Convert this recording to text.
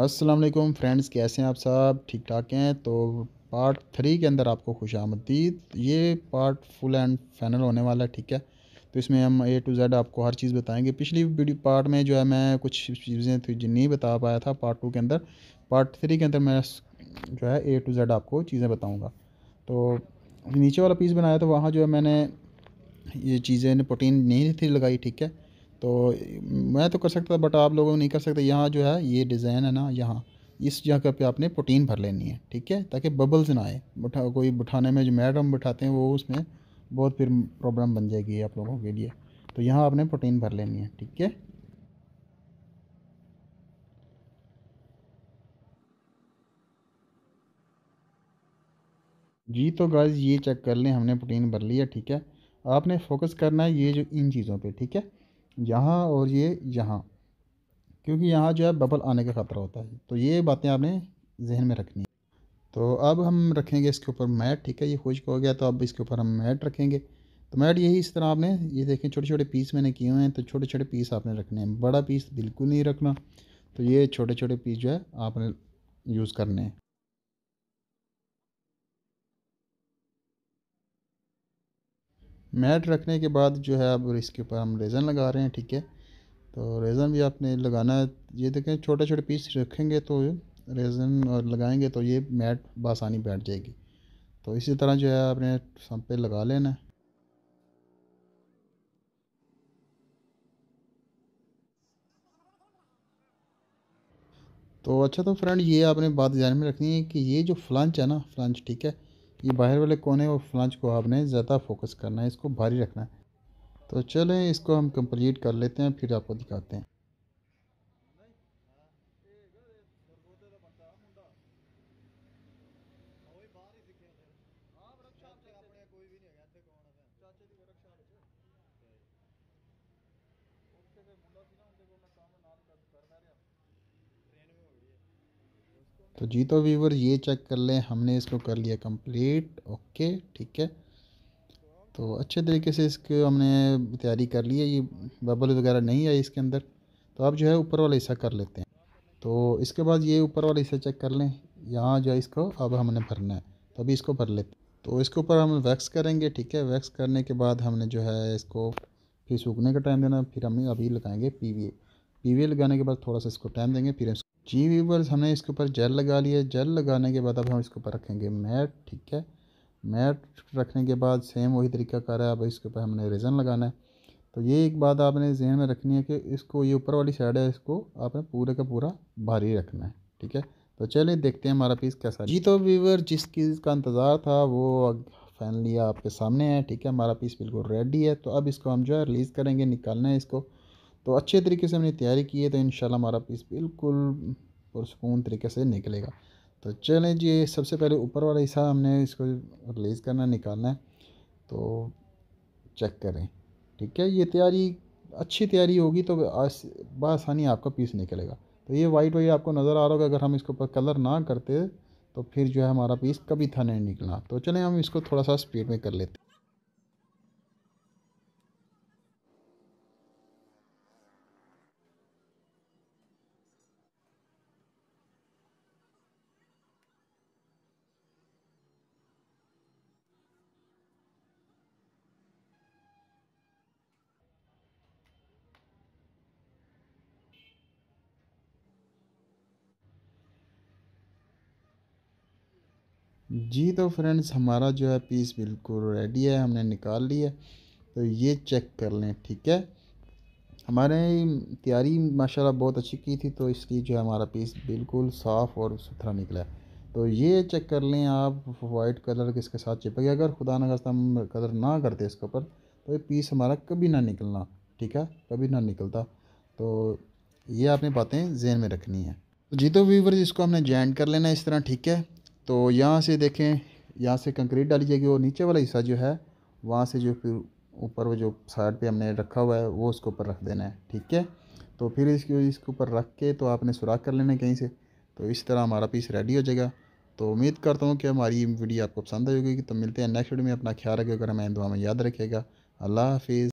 अस्सलाम वालेकुम फ्रेंड्स कैसे हैं आप सब ठीक ठाक हैं तो पार्ट थ्री के अंदर आपको खुश आमदीद ये पार्ट फुल एंड फाइनल होने वाला है ठीक है तो इसमें हम ए टू जेड आपको हर चीज़ बताएंगे पिछली वीडियो पार्ट में जो है मैं कुछ चीज़ें थी जिन नहीं बता पाया था पार्ट टू के अंदर पार्ट थ्री के अंदर मैं जो है ए टू जेड आपको चीज़ें बताऊँगा तो नीचे वाला पीस बनाया तो वहाँ जो है मैंने ये चीज़ें प्रोटीन नहीं थी लगाई ठीक है तो मैं तो कर सकता था बट आप लोगों नहीं कर सकते यहाँ जो है ये डिज़ाइन है ना यहाँ इस जगह पे आपने प्रोटीन भर लेनी है ठीक है ताकि बबल्स ना आए बुठा कोई बिठाने में जो मैडम बिठाते हैं वो उसमें बहुत फिर प्रॉब्लम बन जाएगी आप लोगों के लिए तो यहाँ आपने प्रोटीन भर लेनी है ठीक है जी तो गाइस ये चेक कर लें हमने प्रोटीन भर लिया ठीक है आपने फोकस करना है ये जो इन चीज़ों पे ठीक है यहाँ और ये यहाँ क्योंकि यहाँ जो है बबल आने का ख़तरा होता है तो ये बातें आपने जहन में रखनी है तो अब हम रखेंगे इसके ऊपर मैट ठीक है ये खुश्क हो गया तो अब इसके ऊपर हम मैट रखेंगे तो मैट यही इस तरह आपने ये देखें छोटे छोटे पीस मैंने किए हुए हैं तो छोटे छोटे पीस आपने रखने हैं बड़ा पीस बिल्कुल नहीं रखना तो ये छोटे छोटे पीस जो है आपने यूज़ करने हैं मैट रखने के बाद जो है अब इसके ऊपर हम रेज़न लगा रहे हैं ठीक है तो रेज़न भी आपने लगाना है ये देखें छोटे छोटे पीस रखेंगे तो रेज़न और लगाएंगे तो ये मैट बासानी बैठ जाएगी तो इसी तरह जो है आपने सब पे लगा लेना है तो अच्छा तो फ्रेंड ये आपने बात ध्यान में रखनी है कि ये जो फ्लंच है ना फ्लंच ठीक है ये बाहर वाले कोने और फ्लांच को आपने ज़्यादा फोकस करना है इसको भारी रखना है तो चलें इसको हम कंप्लीट कर लेते हैं फिर आपको दिखाते हैं तो जी तो व्यूवर ये चेक कर लें हमने इसको कर लिया कंप्लीट ओके ठीक है तो अच्छे तरीके से इसको हमने तैयारी कर ली है ये बबल वगैरह नहीं आई इसके अंदर तो आप जो है ऊपर वाला हिस्सा कर लेते हैं तो इसके बाद ये ऊपर वाला हिस्सा चेक कर लें यहाँ जो है इसको अब हमने भरना है तो अभी इसको भर लेते तो इसके ऊपर हम वैक्स करेंगे ठीक है वैक्स करने के बाद हमने जो है इसको फिर सूखने का टाइम देना फिर हम अभी लगाएंगे पी वी लगाने के बाद थोड़ा सा इसको टाइम देंगे फिर जी वीवर्स हमने इसके ऊपर जेल लगा लिया जेल लगाने के बाद अब हम इसके ऊपर रखेंगे मैट ठीक है मैट रखने के बाद सेम वही तरीका कर रहा है अब इसके ऊपर हमने रेजन लगाना है तो ये एक बात आपने जहन में रखनी है कि इसको ये ऊपर वाली साइड है इसको आपने पूरे का पूरा भारी रखना है ठीक है तो चलिए देखते हैं हमारा पीस कैसा जी तो व्यूवर जिस चीज़ का इंतज़ार था वो फाइनली आपके सामने है ठीक है हमारा पीस बिल्कुल रेडी है तो अब इसको हम जो है रिलीज़ करेंगे निकालना है इसको तो अच्छे तरीके से हमने तैयारी की है तो इन हमारा पीस बिल्कुल पुरसकून तरीके से निकलेगा तो चलें जी सबसे पहले ऊपर वाला हिस्सा हमने इसको रिलीज़ करना निकालना है तो चेक करें ठीक है ये तैयारी अच्छी तैयारी होगी तो आस, बसानी आपका पीस निकलेगा तो ये वाइट वाइट आपको नज़र आ रहा होगा अगर हम इसके ऊपर कलर ना करते तो फिर जो है हमारा पीस कभी था नहीं निकला तो चलें हम इसको थोड़ा सा स्पीड में कर लेते जी तो फ्रेंड्स हमारा जो है पीस बिल्कुल रेडी है हमने निकाल लिया तो ये चेक कर लें ठीक है हमारे तैयारी माशाल्लाह बहुत अच्छी की थी तो इसकी जो है हमारा पीस बिल्कुल साफ़ और सुथरा निकला तो ये चेक कर लें आप वाइट कलर इसके साथ चिपके अगर खुदा ना करता हम कलर ना करते इसके ऊपर तो ये पीस हमारा कभी ना निकलना ठीक है कभी ना निकलता तो ये आपने बातें जहन में रखनी है जी तो व्यूवर इसको हमने जॉइंट कर लेना इस तरह ठीक है तो यहाँ से देखें यहाँ से कंक्रीट डाली जाएगी और नीचे वाला हिस्सा जो है वहाँ से जो फिर ऊपर वो जो साइड पे हमने रखा हुआ है वो उसके ऊपर रख देना है ठीक है तो फिर इसके इसके ऊपर रख के तो आपने सुराख कर लेना कहीं से तो इस तरह हमारा पीस रेडी हो जाएगा तो उम्मीद करता हूँ कि हमारी वीडियो आपको पसंद आएगी होगी तो मिलते हैं नेक्स्ट वीडियो में अपना ख्याल रखिएगा हमें दुआ में याद रखेगा अल्लाह हाफिज़